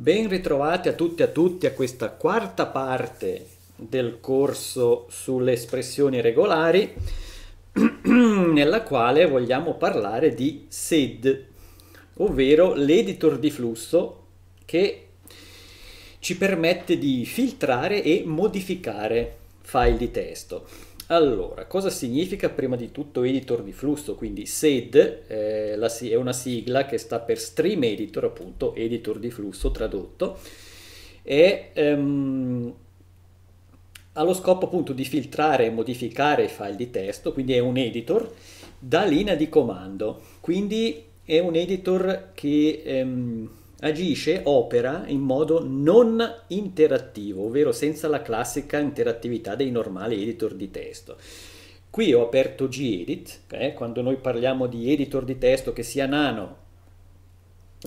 Ben ritrovati a tutti e a tutti a questa quarta parte del corso sulle espressioni regolari nella quale vogliamo parlare di SED, ovvero l'editor di flusso che ci permette di filtrare e modificare file di testo. Allora, cosa significa prima di tutto editor di flusso? Quindi SED eh, è una sigla che sta per Stream Editor, appunto, editor di flusso tradotto, e ehm, ha lo scopo appunto di filtrare e modificare i file di testo, quindi è un editor da linea di comando, quindi è un editor che... Ehm, agisce, opera in modo non interattivo, ovvero senza la classica interattività dei normali editor di testo. Qui ho aperto gedit, okay? Eh, quando noi parliamo di editor di testo che sia nano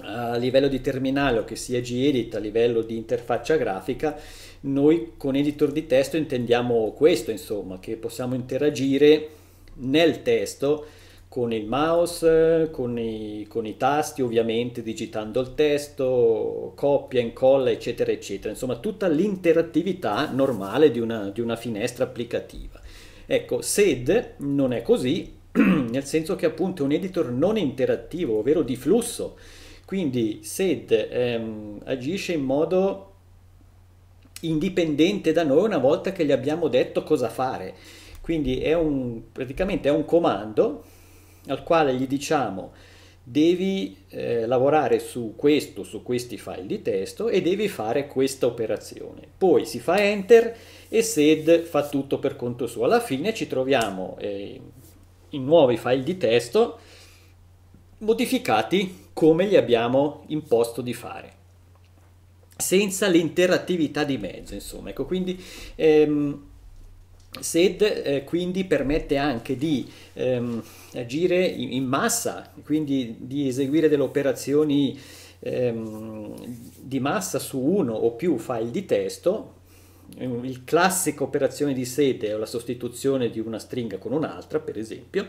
a livello di terminale o che sia gedit a livello di interfaccia grafica, noi con editor di testo intendiamo questo, insomma, che possiamo interagire nel testo con il mouse, con i, con i, tasti ovviamente, digitando il testo, copia, incolla, eccetera, eccetera. Insomma, tutta l'interattività normale di una, di una finestra applicativa. Ecco, SED non è così, nel senso che appunto è un editor non interattivo, ovvero di flusso. Quindi SED ehm, agisce in modo indipendente da noi una volta che gli abbiamo detto cosa fare. Quindi è un, praticamente è un comando al quale gli diciamo devi eh, lavorare su questo, su questi file di testo e devi fare questa operazione. Poi si fa enter e SED fa tutto per conto suo. Alla fine ci troviamo eh, in nuovi file di testo modificati come li abbiamo imposto di fare senza l'interattività di mezzo insomma ecco quindi ehm, SED eh, quindi permette anche di ehm, agire in, in, massa, quindi di eseguire delle operazioni ehm, di massa su uno o più file di testo. Eh, il classica operazione di sede o la sostituzione di una stringa con un'altra, per esempio,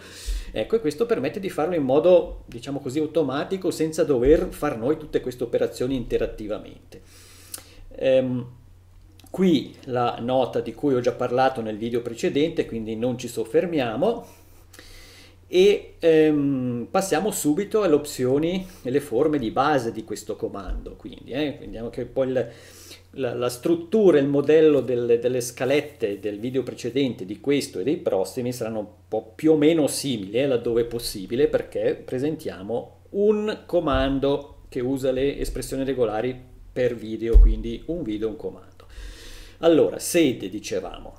ecco, e questo permette di farlo in modo, diciamo così, automatico senza dover far noi tutte queste operazioni interattivamente. Ehm, Qui la nota di cui ho già parlato nel video precedente, quindi non ci soffermiamo. E ehm, passiamo subito alle opzioni e le forme di base di questo comando. Quindi eh, vediamo che poi il, la, la, struttura, il modello delle, delle, scalette del video precedente, di questo e dei prossimi saranno un po' più o meno simili, eh, laddove possibile, perché presentiamo un comando che usa le espressioni regolari per video, quindi un video, un comando. Allora, sete, dicevamo.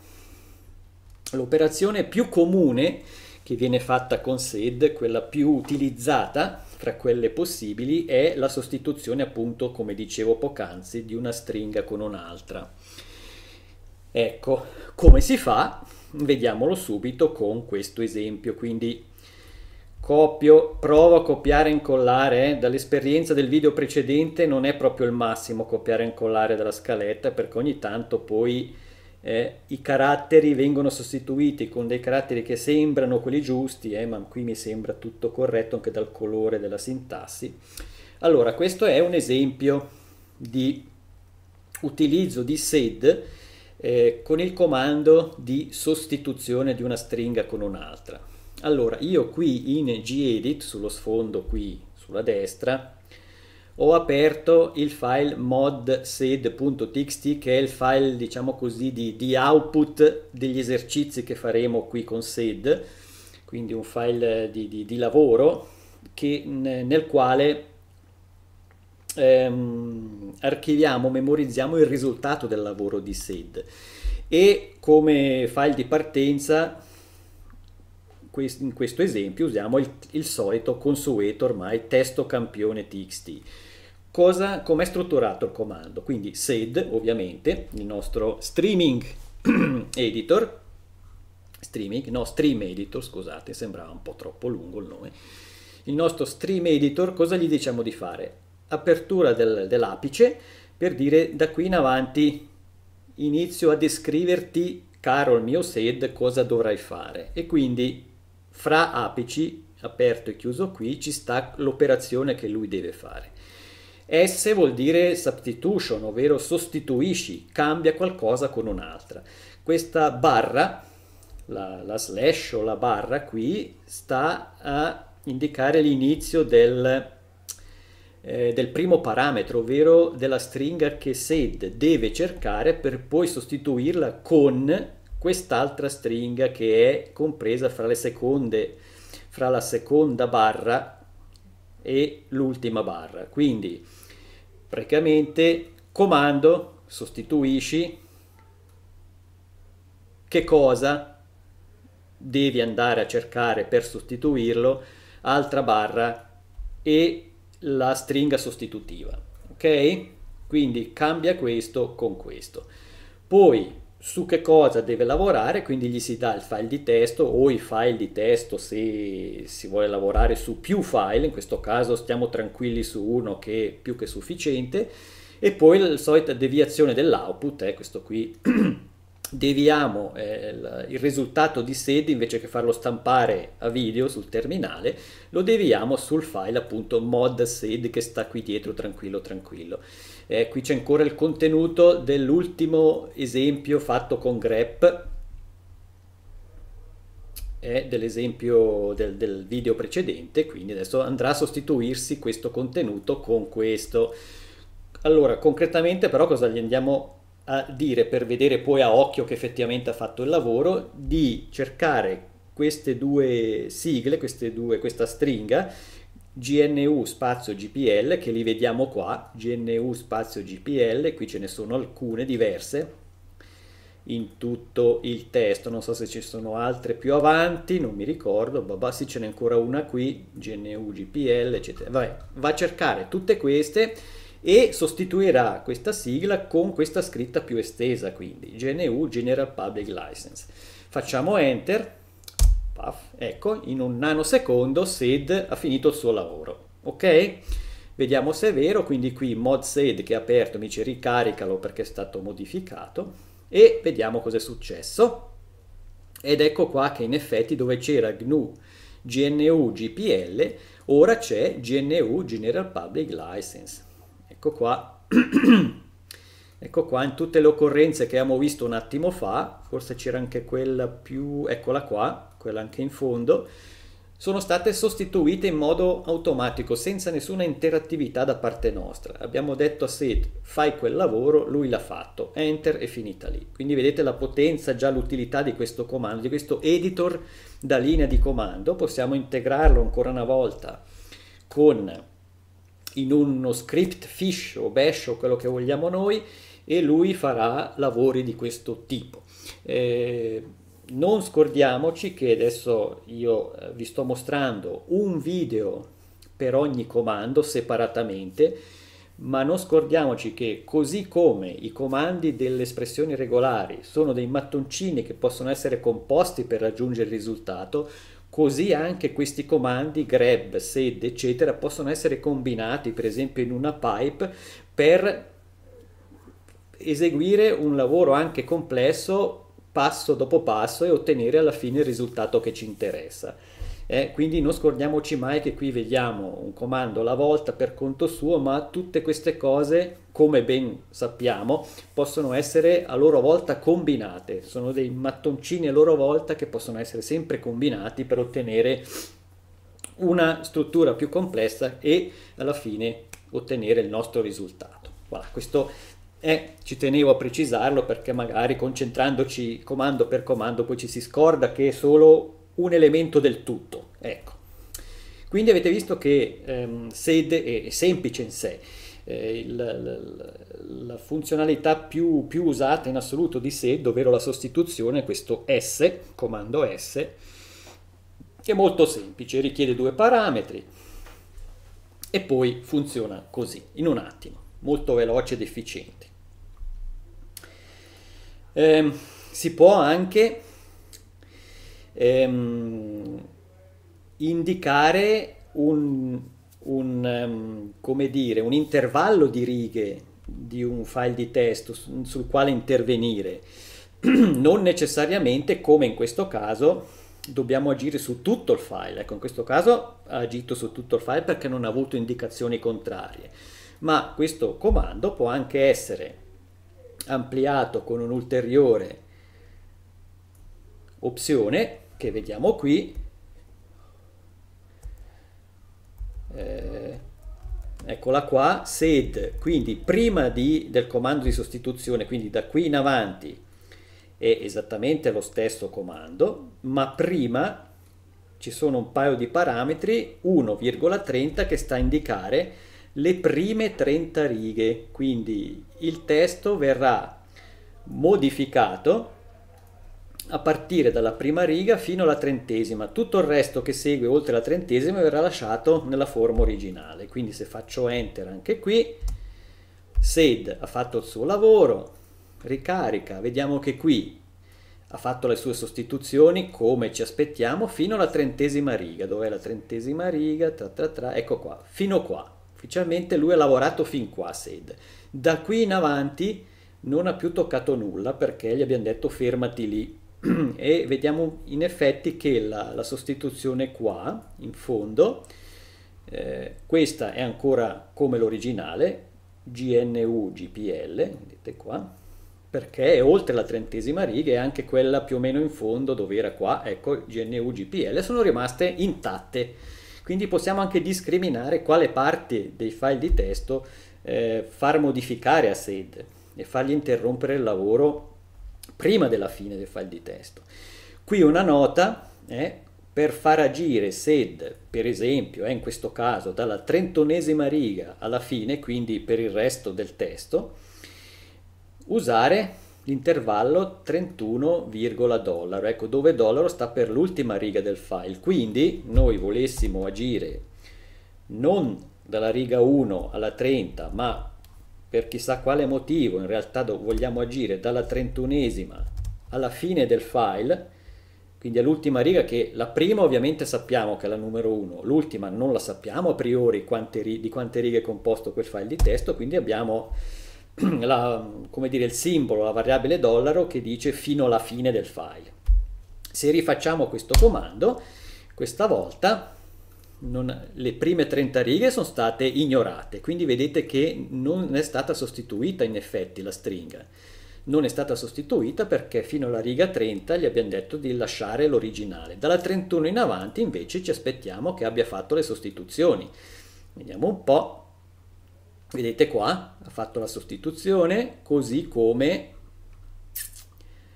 L'operazione più comune che viene fatta con SED, quella più utilizzata fra quelle possibili, è la sostituzione appunto, come dicevo poc'anzi, di una stringa con un'altra. Ecco, come si fa? Vediamolo subito con questo esempio, quindi copio, provo a copiare e incollare, eh? dall'esperienza del video precedente non è proprio il massimo copiare e incollare dalla scaletta perché ogni tanto poi eh, i caratteri vengono sostituiti con dei caratteri che sembrano quelli giusti, eh, ma qui mi sembra tutto corretto anche dal colore della sintassi. Allora, questo è un esempio di utilizzo di sed eh, con il comando di sostituzione di una stringa con un'altra. Allora, io qui in gedit, sullo sfondo qui sulla destra, ho aperto il file modsed.txt che è il file, diciamo così, di, di, output degli esercizi che faremo qui con sed, quindi un file di, di, di lavoro che, nel quale ehm, archiviamo, memorizziamo il risultato del lavoro di sed e come file di partenza in questo esempio usiamo il, il solito consueto ormai testo campione txt. Cosa, è strutturato il comando? Quindi sed, ovviamente, il nostro streaming editor, streaming, no, stream editor, scusate, sembrava un po' troppo lungo il nome. Il nostro stream editor, cosa gli diciamo di fare? Apertura del, dell'apice per dire da qui in avanti inizio a descriverti, caro il mio sed, cosa dovrai fare. E quindi fra apici, aperto e chiuso qui, ci sta l'operazione che lui deve fare. S vuol dire substitution, ovvero sostituisci, cambia qualcosa con un'altra. Questa barra, la, la, slash o la barra qui, sta a indicare l'inizio del, eh, del primo parametro, ovvero della stringa che sed deve cercare per poi sostituirla con quest'altra stringa che è compresa fra le seconde fra la seconda barra e l'ultima barra quindi praticamente comando sostituisci che cosa devi andare a cercare per sostituirlo altra barra e la stringa sostitutiva ok quindi cambia questo con questo poi su che cosa deve lavorare, quindi gli si dà il file di testo o i file di testo se si vuole lavorare su più file, in questo caso stiamo tranquilli su uno che è più che sufficiente, e poi la solita deviazione dell'output, è eh, questo qui, deviamo eh, il risultato di sed invece che farlo stampare a video sul terminale, lo deviamo sul file appunto mod sed che sta qui dietro tranquillo tranquillo. Eh, qui c'è ancora il contenuto dell'ultimo esempio fatto con grep, eh, dell'esempio del, del video precedente, quindi adesso andrà a sostituirsi questo contenuto con questo. Allora, concretamente però cosa gli andiamo a dire per vedere poi a occhio che effettivamente ha fatto il lavoro? Di cercare queste due sigle, queste due, questa stringa, GNU spazio GPL che li vediamo qua, GNU spazio GPL, qui ce ne sono alcune diverse in tutto il testo, non so se ci sono altre più avanti, non mi ricordo, babà boh, boh, sì ce n'è ancora una qui, GNU GPL eccetera, Vabbè, va a cercare tutte queste e sostituirà questa sigla con questa scritta più estesa quindi, GNU General Public License. Facciamo Enter Puff. Ecco, in un nanosecondo Sed ha finito il suo lavoro. Ok? Vediamo se è vero, quindi qui mod sed che è aperto mi dice ricaricalo perché è stato modificato e vediamo cosa è successo. Ed ecco qua che in effetti dove c'era GNU GNU GPL ora c'è GNU General Public License. Ecco qua. Ecco qua, in tutte le occorrenze che abbiamo visto un attimo fa, forse c'era anche quella più, eccola qua, quella anche in fondo, sono state sostituite in modo automatico, senza nessuna interattività da parte nostra. Abbiamo detto a Sid, fai quel lavoro, lui l'ha fatto, enter e finita lì. Quindi vedete la potenza, già l'utilità di questo comando, di questo editor da linea di comando. Possiamo integrarlo ancora una volta con in uno script fish o bash o quello che vogliamo noi e lui farà lavori di questo tipo. Eh, non scordiamoci che adesso io eh, vi sto mostrando un video per ogni comando separatamente, ma non scordiamoci che così come i comandi delle espressioni regolari sono dei mattoncini che possono essere composti per raggiungere il risultato, così anche questi comandi grab, sed, eccetera, possono essere combinati per esempio in una pipe per eseguire un lavoro anche complesso passo dopo passo e ottenere alla fine il risultato che ci interessa. Eh, quindi non scordiamoci mai che qui vediamo un comando alla volta per conto suo, ma tutte queste cose, come ben sappiamo, possono essere a loro volta combinate, sono dei mattoncini a loro volta che possono essere sempre combinati per ottenere una struttura più complessa e alla fine ottenere il nostro risultato. Voilà, questo e ci tenevo a precisarlo perché magari concentrandoci comando per comando poi ci si scorda che è solo un elemento del tutto. Ecco. Quindi avete visto che ehm, sede è semplice in sé. Eh, la, la, la, funzionalità più, più, usata in assoluto di sed, ovvero la sostituzione, questo S, comando S, è molto semplice, richiede due parametri e poi funziona così, in un attimo, molto veloce ed efficiente. Eh, si può anche ehm, indicare un, un, um, dire, un, intervallo di righe di un file di testo sul, sul quale intervenire. non necessariamente, come in questo caso, dobbiamo agire su tutto il file. Ecco, in questo caso ha agito su tutto il file perché non ha avuto indicazioni contrarie. Ma questo comando può anche essere ampliato con un'ulteriore opzione che vediamo qui eh, eccola qua sed quindi prima di, del comando di sostituzione quindi da qui in avanti è esattamente lo stesso comando ma prima ci sono un paio di parametri 1,30 che sta a indicare le prime 30 righe, quindi il testo verrà modificato a partire dalla prima riga fino alla trentesima, tutto il resto che segue oltre la trentesima verrà lasciato nella forma originale, quindi se faccio enter anche qui, Sed ha fatto il suo lavoro, ricarica, vediamo che qui ha fatto le sue sostituzioni come ci aspettiamo fino alla trentesima riga, dov'è la trentesima riga, tra tra tra, ecco qua, fino qua, ufficialmente lui ha lavorato fin qua a SED. Da qui in avanti non ha più toccato nulla perché gli abbiamo detto fermati lì e vediamo in effetti che la, la sostituzione qua in fondo eh, questa è ancora come l'originale GNU GPL vedete qua perché è oltre la trentesima riga e anche quella più o meno in fondo dove era qua ecco GNU GPL sono rimaste intatte quindi possiamo anche discriminare quale parte dei file di testo eh, far modificare a SED e fargli interrompere il lavoro prima della fine del file di testo. Qui una nota eh, per far agire SED, per esempio, eh, in questo caso dalla trentonesima riga alla fine, quindi per il resto del testo, usare l'intervallo 31, dollaro, ecco dove dollaro sta per l'ultima riga del file, quindi noi volessimo agire non dalla riga 1 alla 30 ma per chissà quale motivo in realtà vogliamo agire dalla 31esima alla fine del file quindi all'ultima riga che la prima ovviamente sappiamo che è la numero 1, l'ultima non la sappiamo a priori quante, di quante righe è composto quel file di testo, quindi abbiamo la, dire, il simbolo, la variabile dollaro che dice fino alla fine del file. Se rifacciamo questo comando, questa volta non, le prime 30 righe sono state ignorate, quindi vedete che non è stata sostituita in effetti la stringa. Non è stata sostituita perché fino alla riga 30 gli abbiamo detto di lasciare l'originale. Dalla 31 in avanti invece ci aspettiamo che abbia fatto le sostituzioni. Vediamo un po' vedete qua, ha fatto la sostituzione, così come,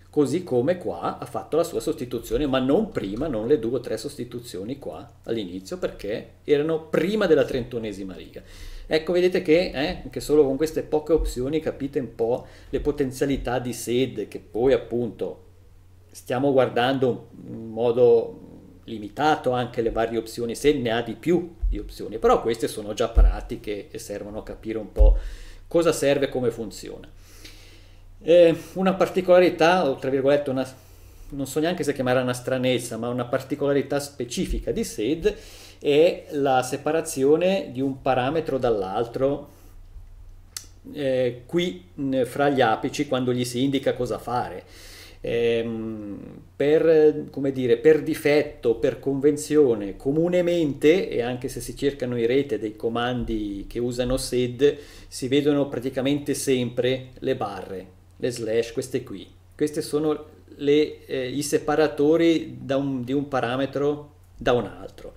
così come qua ha fatto la sua sostituzione, ma non prima, non le due o tre sostituzioni qua all'inizio, perché erano prima della trentunesima riga. Ecco, vedete che eh, anche solo con queste poche opzioni capite un po' le potenzialità di SED, che poi appunto stiamo guardando in modo limitato anche le varie opzioni, se ne ha di più di opzioni, però queste sono già pratiche e servono a capire un po' cosa serve e come funziona. Eh, una particolarità, o tra virgolette una, non so neanche se chiamarla una stranezza, ma una particolarità specifica di SED è la separazione di un parametro dall'altro eh, qui mh, fra gli apici quando gli si indica cosa fare ehm, per, dire, per, difetto, per convenzione, comunemente, e anche se si cercano in rete dei comandi che usano SED, si vedono praticamente sempre le barre, le slash, queste qui. Questi sono le, eh, i separatori un, di un parametro da un altro.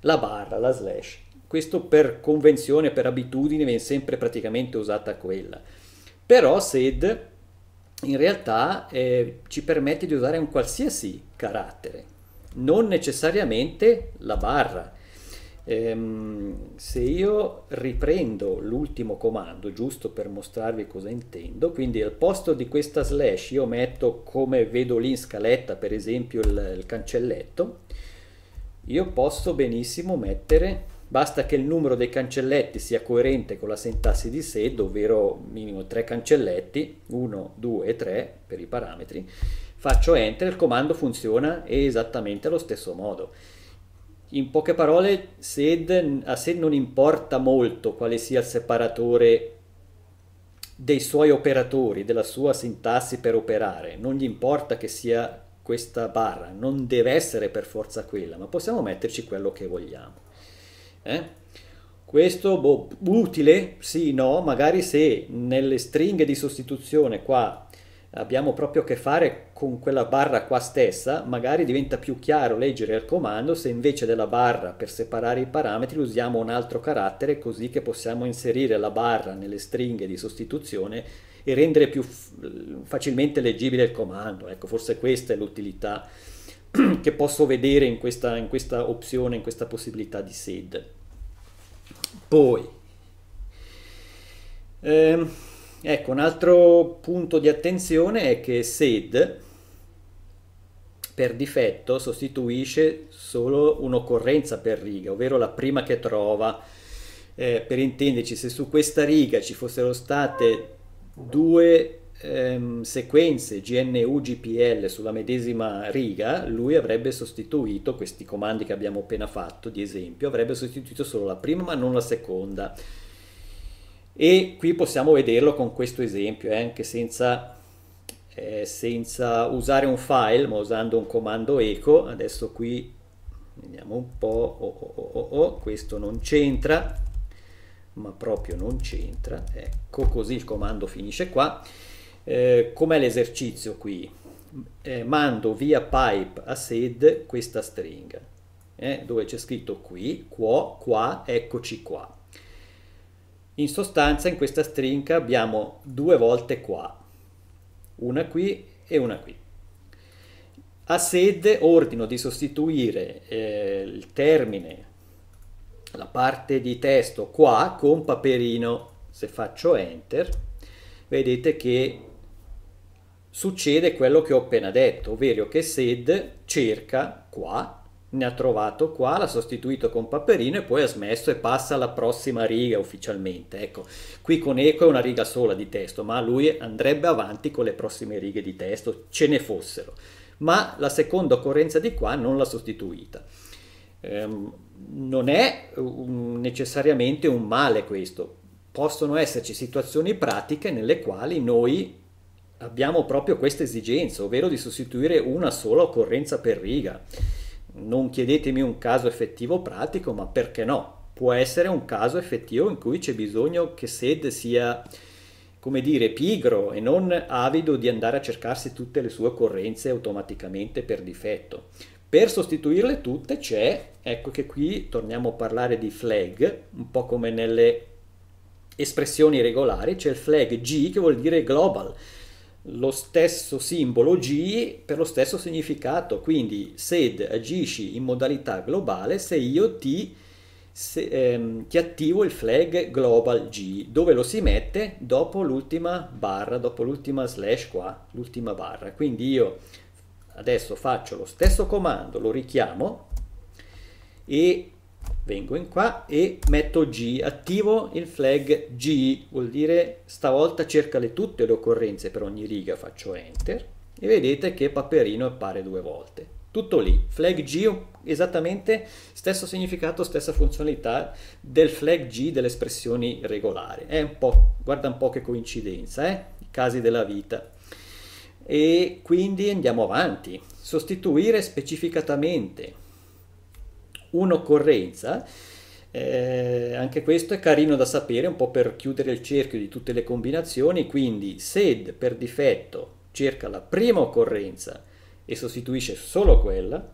La barra, la slash. Questo per convenzione, per abitudine, viene sempre praticamente usata quella. Però SED in realtà eh, ci permette di usare un qualsiasi carattere, non necessariamente la barra. Ehm, se io riprendo l'ultimo comando, giusto per mostrarvi cosa intendo, quindi al posto di questa slash io metto come vedo lì in scaletta per esempio il, il cancelletto, io posso benissimo mettere Basta che il numero dei cancelletti sia coerente con la sintassi di SED, ovvero minimo tre cancelletti, 1, 2 e 3 per i parametri. Faccio Enter, il comando funziona esattamente allo stesso modo. In poche parole, SED, a SED non importa molto quale sia il separatore dei suoi operatori, della sua sintassi per operare, non gli importa che sia questa barra, non deve essere per forza quella, ma possiamo metterci quello che vogliamo. Eh? Questo boh, utile? Sì, no, magari se nelle stringhe di sostituzione qua abbiamo proprio a che fare con quella barra qua stessa, magari diventa più chiaro leggere il comando se invece della barra per separare i parametri usiamo un altro carattere così che possiamo inserire la barra nelle stringhe di sostituzione e rendere più facilmente leggibile il comando. Ecco, forse questa è l'utilità che posso vedere in questa, in questa opzione, in questa possibilità di SED. Poi, ehm, ecco, un altro punto di attenzione è che SED per difetto sostituisce solo un'occorrenza per riga, ovvero la prima che trova. Eh, per intenderci, se su questa riga ci fossero state due ehm, sequenze GNU-GPL sulla medesima riga, lui avrebbe sostituito questi comandi che abbiamo appena fatto, di esempio, avrebbe sostituito solo la prima ma non la seconda. E qui possiamo vederlo con questo esempio, eh, anche senza eh, senza usare un file ma usando un comando echo. adesso qui vediamo un po' oh, oh, oh, questo non c'entra ma proprio non c'entra ecco così il comando finisce qua eh, com'è l'esercizio qui? Eh, mando via pipe a sed questa stringa, eh, dove c'è scritto qui, qua, qua, eccoci qua. In sostanza in questa stringa abbiamo due volte qua, una qui e una qui. A sed ordino di sostituire eh, il termine, la parte di testo qua con paperino, se faccio enter, vedete che succede quello che ho appena detto, ovvero che Sed cerca qua, ne ha trovato qua, l'ha sostituito con Paperino e poi ha smesso e passa alla prossima riga ufficialmente. Ecco, qui con Eco è una riga sola di testo, ma lui andrebbe avanti con le prossime righe di testo, ce ne fossero. Ma la seconda occorrenza di qua non l'ha sostituita. Ehm, non è un, necessariamente un male questo, possono esserci situazioni pratiche nelle quali noi abbiamo proprio questa esigenza, ovvero di sostituire una sola occorrenza per riga. Non chiedetemi un caso effettivo pratico, ma perché no? Può essere un caso effettivo in cui c'è bisogno che SED sia, come dire, pigro e non avido di andare a cercarsi tutte le sue occorrenze automaticamente per difetto. Per sostituirle tutte c'è, ecco che qui torniamo a parlare di flag, un po' come nelle espressioni regolari, c'è il flag G che vuol dire global, lo stesso simbolo G per lo stesso significato, quindi SED agisci in modalità globale se io ti, se, ehm, ti attivo il flag global G, dove lo si mette dopo l'ultima barra, dopo l'ultima slash qua, l'ultima barra. Quindi io adesso faccio lo stesso comando, lo richiamo e vengo in qua e metto G, attivo il flag G, vuol dire stavolta cercale tutte le occorrenze per ogni riga, faccio Enter e vedete che Paperino appare due volte. Tutto lì, flag G esattamente stesso significato, stessa funzionalità del flag G delle espressioni regolari. È un po', guarda un po' che coincidenza, eh? i casi della vita. E quindi andiamo avanti. Sostituire specificatamente un'occorrenza. Eh, anche questo è carino da sapere, un po' per chiudere il cerchio di tutte le combinazioni, quindi sed per difetto cerca la prima occorrenza e sostituisce solo quella,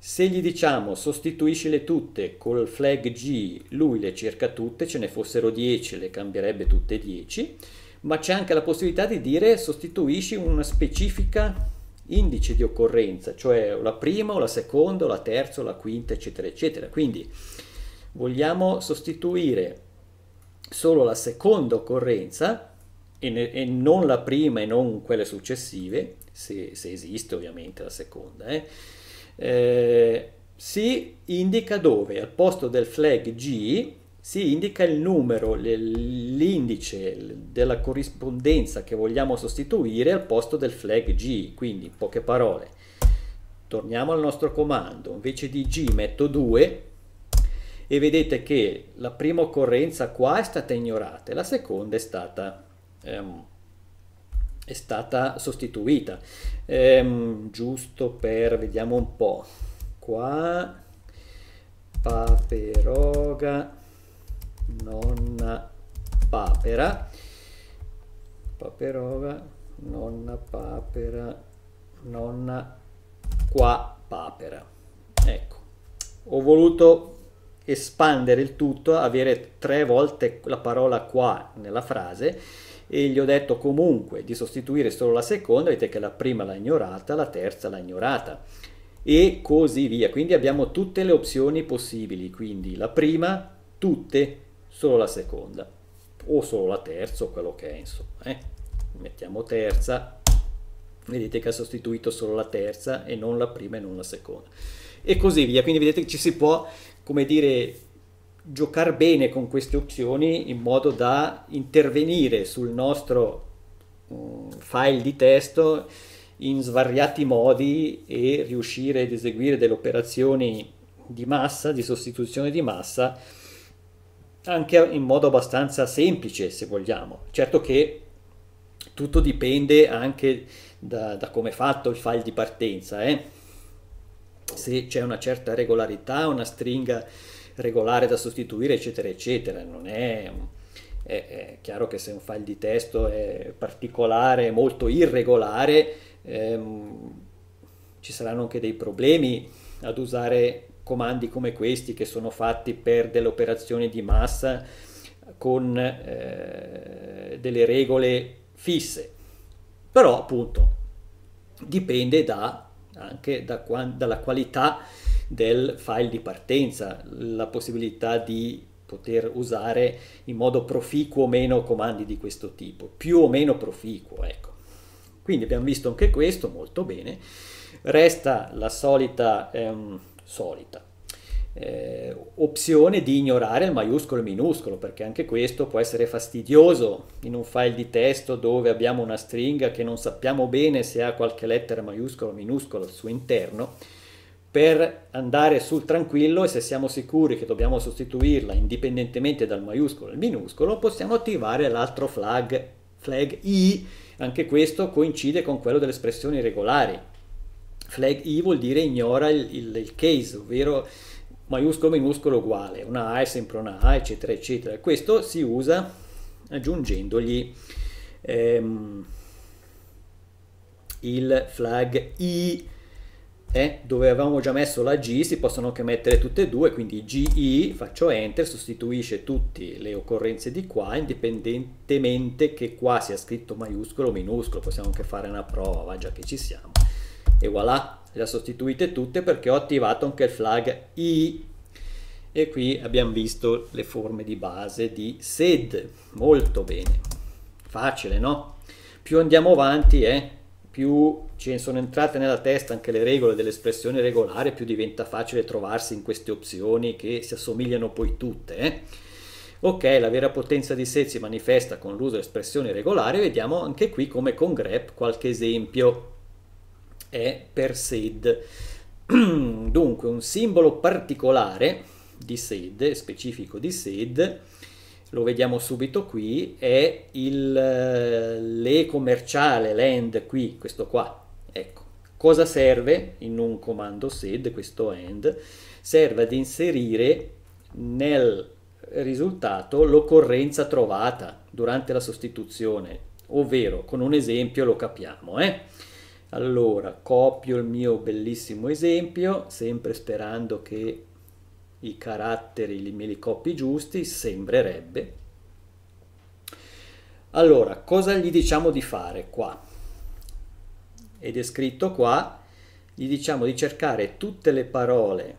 se gli diciamo sostituiscile tutte col flag G, lui le cerca tutte, ce ne fossero 10 le cambierebbe tutte 10, ma c'è anche la possibilità di dire sostituisci una specifica indice di occorrenza, cioè la prima o la seconda o la terza o la quinta, eccetera, eccetera. Quindi vogliamo sostituire solo la seconda occorrenza e, ne, e non la prima e non quelle successive, se, se esiste ovviamente la seconda, eh. Eh, si indica dove al posto del flag G sì, indica il numero, l'indice della corrispondenza che vogliamo sostituire al posto del flag G, quindi in poche parole. Torniamo al nostro comando, invece di G metto 2 e vedete che la prima occorrenza qua è stata ignorata e la seconda è stata, ehm, è stata sostituita. Ehm, giusto per, vediamo un po', qua, paperoga nonna papera paperova nonna papera nonna qua papera ecco ho voluto espandere il tutto avere tre volte la parola qua nella frase e gli ho detto comunque di sostituire solo la seconda vedete che la prima l'ha ignorata la terza l'ha ignorata e così via quindi abbiamo tutte le opzioni possibili quindi la prima tutte solo la seconda o solo la terza o quello che è insomma eh? mettiamo terza vedete che ha sostituito solo la terza e non la prima e non la seconda e così via quindi vedete che ci si può come dire giocare bene con queste opzioni in modo da intervenire sul nostro mm, file di testo in svariati modi e riuscire ad eseguire delle operazioni di massa, di sostituzione di massa anche in modo abbastanza semplice se vogliamo. Certo che tutto dipende anche da, da come è fatto il file di partenza. Eh? Se c'è una certa regolarità, una stringa regolare da sostituire, eccetera, eccetera. Non è, è, è chiaro che se un file di testo è particolare, molto irregolare, ehm, ci saranno anche dei problemi ad usare comandi come questi che sono fatti per delle operazioni di massa con eh, delle regole fisse. Però appunto dipende da, anche da, dalla qualità del file di partenza, la possibilità di poter usare in modo proficuo o meno comandi di questo tipo, più o meno proficuo, ecco. Quindi abbiamo visto anche questo molto bene. Resta la solita ehm, solita. Eh, opzione di ignorare il maiuscolo e il minuscolo perché anche questo può essere fastidioso in un file di testo dove abbiamo una stringa che non sappiamo bene se ha qualche lettera maiuscola o minuscola al suo interno per andare sul tranquillo e se siamo sicuri che dobbiamo sostituirla indipendentemente dal maiuscolo e il minuscolo possiamo attivare l'altro flag flag i anche questo coincide con quello delle espressioni regolari flag i vuol dire ignora il, il, il case, ovvero maiuscolo minuscolo uguale, una A è sempre una A, eccetera, eccetera. Questo si usa aggiungendogli ehm, il flag i, eh, dove avevamo già messo la G, si possono anche mettere tutte e due, quindi GI, faccio Enter, sostituisce tutte le occorrenze di qua, indipendentemente che qua sia scritto maiuscolo o minuscolo, possiamo anche fare una prova, va già che ci siamo e voilà le ha sostituite tutte perché ho attivato anche il flag i e qui abbiamo visto le forme di base di sed molto bene facile no? più andiamo avanti eh, più ci sono entrate nella testa anche le regole dell'espressione regolare più diventa facile trovarsi in queste opzioni che si assomigliano poi tutte eh. ok la vera potenza di sed si manifesta con l'uso dell'espressione regolare vediamo anche qui come con grep qualche esempio è Perseid. Dunque, un simbolo particolare di Sed, specifico di Sed, lo vediamo subito qui, è il, eh, le commerciale, l'end qui, questo qua, ecco. Cosa serve in un comando sed, questo end? Serve ad inserire nel risultato l'occorrenza trovata durante la sostituzione, ovvero con un esempio lo capiamo. Eh? Allora, copio il mio bellissimo esempio, sempre sperando che i caratteri li, me li copi giusti, sembrerebbe. Allora, cosa gli diciamo di fare qua? Ed è scritto qua, gli diciamo di cercare tutte le parole,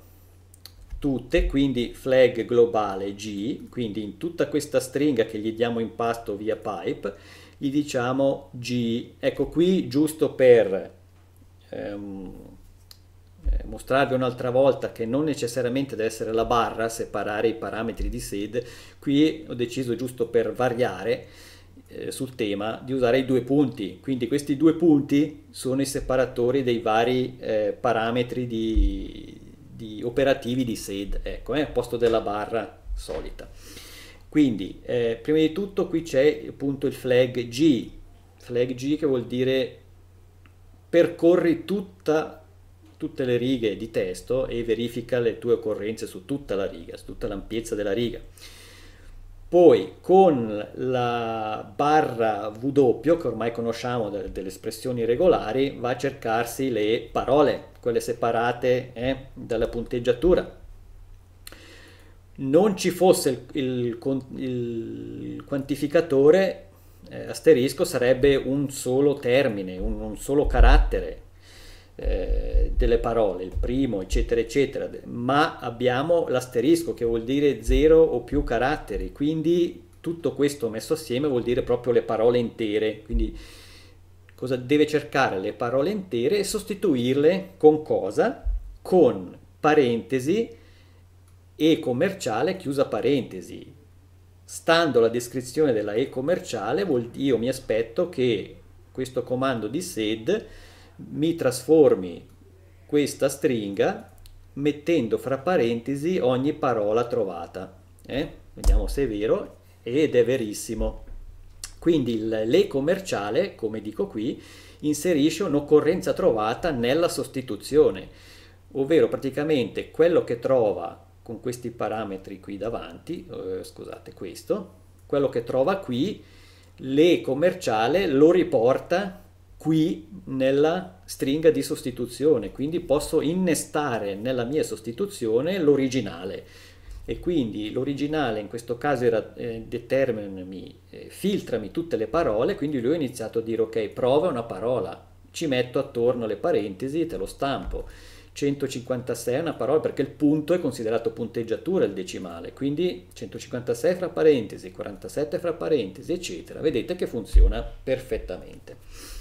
tutte, quindi flag globale G, quindi in tutta questa stringa che gli diamo in pasto via pipe, gli diciamo G. Ecco qui, giusto per ehm, eh, mostrarvi un'altra volta che non necessariamente deve essere la barra a separare i parametri di seed, qui ho deciso giusto per variare eh, sul tema di usare i due punti quindi questi due punti sono i separatori dei vari eh, parametri di, di operativi di SAID, ecco, eh, al posto della barra solita. Quindi, eh, prima di tutto qui c'è appunto il flag G, flag G che vuol dire percorri tutta, tutte le righe di testo e verifica le tue occorrenze su tutta la riga, su tutta l'ampiezza della riga. Poi con la barra W, che ormai conosciamo delle, delle espressioni regolari, va a cercarsi le parole, quelle separate eh, dalla punteggiatura non ci fosse il, il, il quantificatore eh, asterisco sarebbe un solo termine, un, un solo carattere eh, delle parole, il primo, eccetera, eccetera, ma abbiamo l'asterisco che vuol dire zero o più caratteri, quindi tutto questo messo assieme vuol dire proprio le parole intere, quindi cosa deve cercare le parole intere e sostituirle con cosa? Con parentesi e commerciale, chiusa parentesi. Stando alla descrizione della e commerciale, io mi aspetto che questo comando di sed mi trasformi questa stringa mettendo fra parentesi ogni parola trovata. Eh? Vediamo se è vero, ed è verissimo. Quindi l'e commerciale, come dico qui, inserisce un'occorrenza trovata nella sostituzione, ovvero praticamente quello che trova con questi parametri qui davanti, eh, scusate questo, quello che trova qui, le commerciale lo riporta qui nella stringa di sostituzione, quindi posso innestare nella mia sostituzione l'originale e quindi l'originale in questo caso era eh, determinami, eh, filtrami tutte le parole, quindi lui ha iniziato a dire ok, prova una parola, ci metto attorno le parentesi e te lo stampo 156 è una parola perché il punto è considerato punteggiatura il decimale, quindi 156 fra parentesi, 47 fra parentesi, eccetera. Vedete che funziona perfettamente.